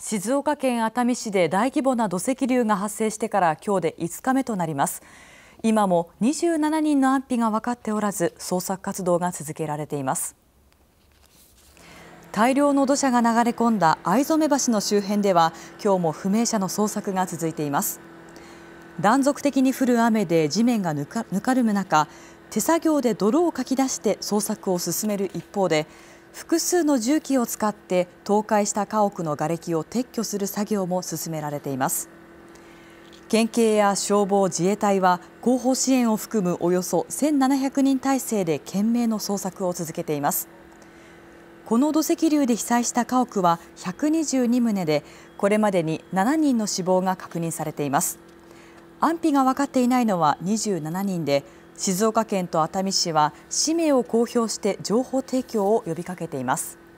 静岡県熱海市で大規模な土石流が発生してから今日で5日目となります今も27人の安否が分かっておらず捜索活動が続けられています大量の土砂が流れ込んだ藍染橋の周辺では今日も不明者の捜索が続いています断続的に降る雨で地面がぬかぬかるむ中手作業で泥をかき出して捜索を進める一方で複数の重機を使って倒壊した家屋のがれきを撤去する作業も進められています県警や消防自衛隊は後方支援を含むおよそ1700人体制で懸命の捜索を続けていますこの土石流で被災した家屋は122棟でこれまでに7人の死亡が確認されています安否が分かっていないのは27人で静岡県と熱海市は氏名を公表して情報提供を呼びかけています。